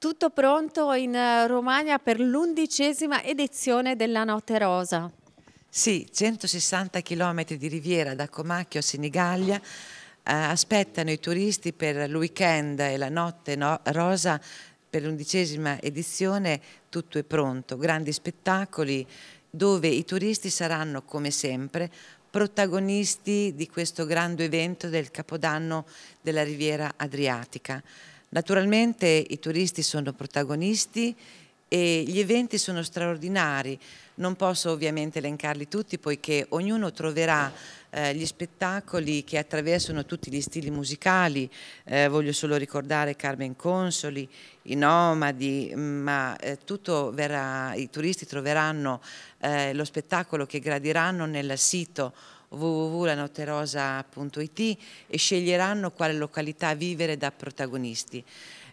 Tutto pronto in eh, Romagna per l'undicesima edizione della Notte Rosa. Sì, 160 km di riviera da Comacchio a Sinigaglia eh, aspettano i turisti per il weekend e la notte no, rosa per l'undicesima edizione tutto è pronto, grandi spettacoli dove i turisti saranno come sempre protagonisti di questo grande evento del Capodanno della Riviera Adriatica. Naturalmente i turisti sono protagonisti e gli eventi sono straordinari, non posso ovviamente elencarli tutti poiché ognuno troverà eh, gli spettacoli che attraversano tutti gli stili musicali, eh, voglio solo ricordare Carmen Consoli, i nomadi, ma eh, verrà, i turisti troveranno eh, lo spettacolo che gradiranno nel sito www.lanotterosa.it e sceglieranno quale località vivere da protagonisti.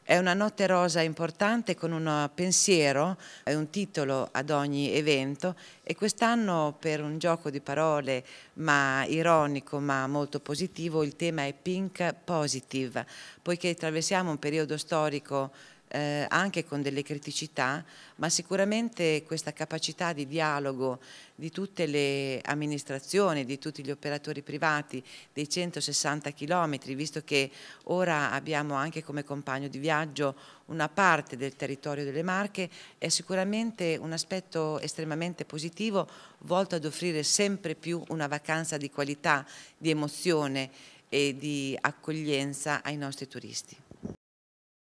È una notte rosa importante con un eh, pensiero e un titolo ad ogni evento e quest'anno per un gioco di parole ma ironico ma molto positivo il tema è Pink Positive poiché attraversiamo un periodo storico eh, anche con delle criticità, ma sicuramente questa capacità di dialogo di tutte le amministrazioni, di tutti gli operatori privati dei 160 chilometri, visto che ora abbiamo anche come compagno di viaggio una parte del territorio delle Marche, è sicuramente un aspetto estremamente positivo volto ad offrire sempre più una vacanza di qualità, di emozione e di accoglienza ai nostri turisti.